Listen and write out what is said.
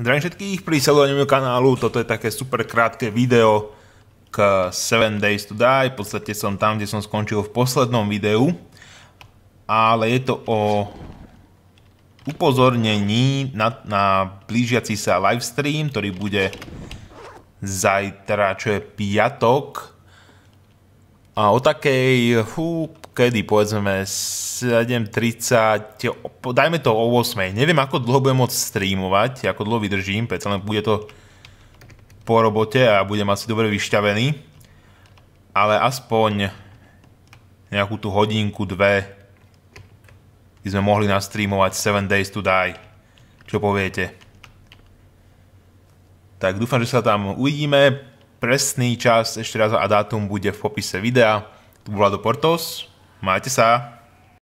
Zdravím všetkých pri sledovaní kanálu, toto je také super krátke video k 7 Days to Die, v podstate som tam, kde som skončil v poslednom videu, ale je to o upozornení na, na blížiaci sa livestream, ktorý bude zajtra, čo je piatok, a o takej, hú, kedy povedzme 7.30, dajme to o 8.00, Neviem, ako dlho budem môcť streamovať, ako dlho vydržím, preto len bude to po robote a budem asi dobre vyšťavený. Ale aspoň nejakú tú hodinku, dve by sme mohli nastreamovať 7 Days to Die. Čo poviete? Tak dúfam, že sa tam uvidíme. Presný čas ešte raz a dátum bude v popise videa. Tu bola do Portos. Majte sa!